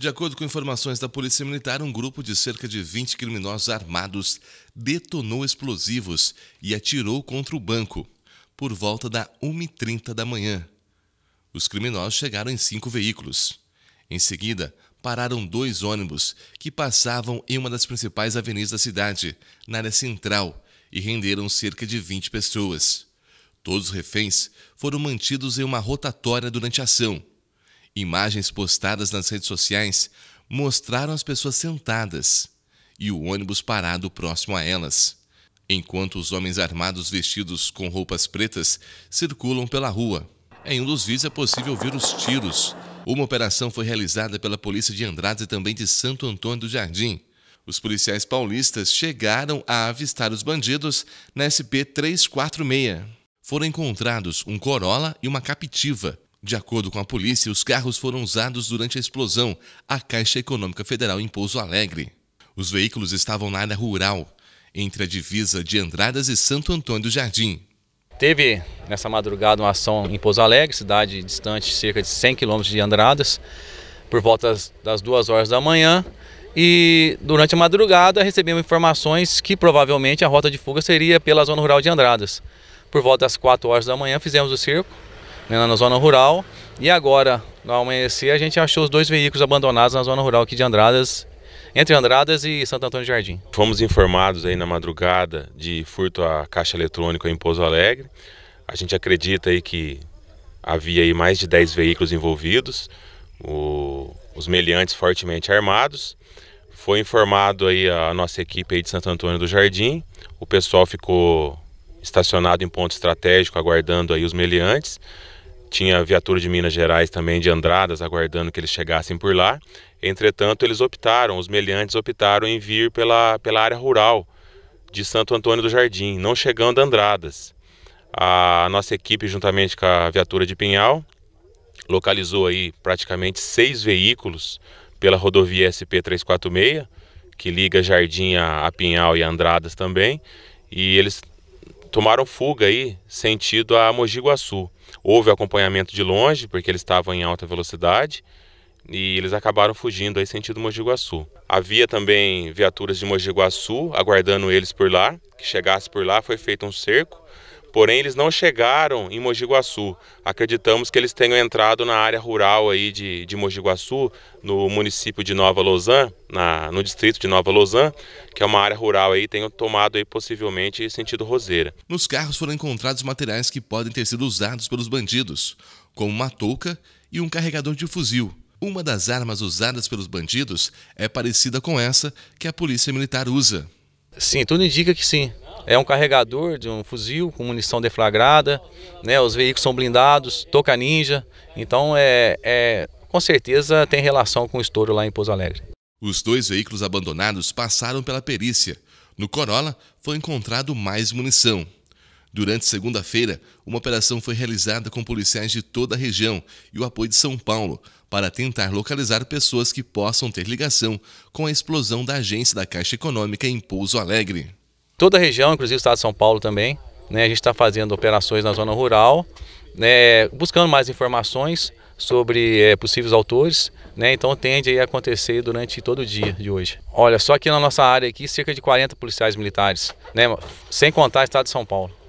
De acordo com informações da Polícia Militar, um grupo de cerca de 20 criminosos armados detonou explosivos e atirou contra o banco por volta da 1h30 da manhã. Os criminosos chegaram em cinco veículos. Em seguida, pararam dois ônibus que passavam em uma das principais avenidas da cidade, na área central, e renderam cerca de 20 pessoas. Todos os reféns foram mantidos em uma rotatória durante a ação Imagens postadas nas redes sociais mostraram as pessoas sentadas e o ônibus parado próximo a elas, enquanto os homens armados vestidos com roupas pretas circulam pela rua. Em um dos vídeos é possível ver os tiros. Uma operação foi realizada pela polícia de Andrade e também de Santo Antônio do Jardim. Os policiais paulistas chegaram a avistar os bandidos na SP 346. Foram encontrados um Corolla e uma Captiva, de acordo com a polícia, os carros foram usados durante a explosão à Caixa Econômica Federal em Pouso Alegre. Os veículos estavam na área rural, entre a divisa de Andradas e Santo Antônio do Jardim. Teve nessa madrugada uma ação em Pouso Alegre, cidade distante cerca de 100 quilômetros de Andradas, por volta das duas horas da manhã. E durante a madrugada recebemos informações que provavelmente a rota de fuga seria pela zona rural de Andradas. Por volta das 4 horas da manhã fizemos o cerco, né, na zona rural. E agora, no amanhecer, a gente achou os dois veículos abandonados na zona rural aqui de Andradas, entre Andradas e Santo Antônio do Jardim. Fomos informados aí na madrugada de furto à caixa eletrônica em Pouso Alegre. A gente acredita aí que havia aí mais de 10 veículos envolvidos, o, os meliantes fortemente armados. Foi informado aí a nossa equipe aí de Santo Antônio do Jardim. O pessoal ficou estacionado em ponto estratégico aguardando aí os meliantes. Tinha viatura de Minas Gerais também, de Andradas, aguardando que eles chegassem por lá. Entretanto, eles optaram, os meliantes optaram em vir pela, pela área rural de Santo Antônio do Jardim, não chegando a Andradas. A nossa equipe, juntamente com a viatura de Pinhal, localizou aí praticamente seis veículos pela rodovia SP346, que liga Jardim a, a Pinhal e a Andradas também, e eles tomaram fuga aí sentido a Mogi Guaçu. Houve acompanhamento de longe, porque eles estavam em alta velocidade, e eles acabaram fugindo aí sentido Mogi Guaçu. Havia também viaturas de Mogi Guaçu aguardando eles por lá, que chegasse por lá foi feito um cerco. Porém, eles não chegaram em Mogi Guaçu. Acreditamos que eles tenham entrado na área rural aí de, de Mogi Guaçu, no município de Nova Lausanne, na, no distrito de Nova Lausanne, que é uma área rural aí, tenham tomado aí possivelmente sentido roseira. Nos carros foram encontrados materiais que podem ter sido usados pelos bandidos, como uma touca e um carregador de fuzil. Uma das armas usadas pelos bandidos é parecida com essa que a polícia militar usa. Sim, tudo indica que sim é um carregador de um fuzil com munição deflagrada, né? Os veículos são blindados, toca ninja. Então é, é com certeza tem relação com o estouro lá em Pouso Alegre. Os dois veículos abandonados passaram pela perícia. No Corolla foi encontrado mais munição. Durante segunda-feira, uma operação foi realizada com policiais de toda a região e o apoio de São Paulo para tentar localizar pessoas que possam ter ligação com a explosão da agência da Caixa Econômica em Pouso Alegre toda a região, inclusive o estado de São Paulo também. Né? A gente está fazendo operações na zona rural, né? buscando mais informações sobre é, possíveis autores, né? Então tende a acontecer durante todo o dia de hoje. Olha, só aqui na nossa área aqui, cerca de 40 policiais militares, né? Sem contar o estado de São Paulo.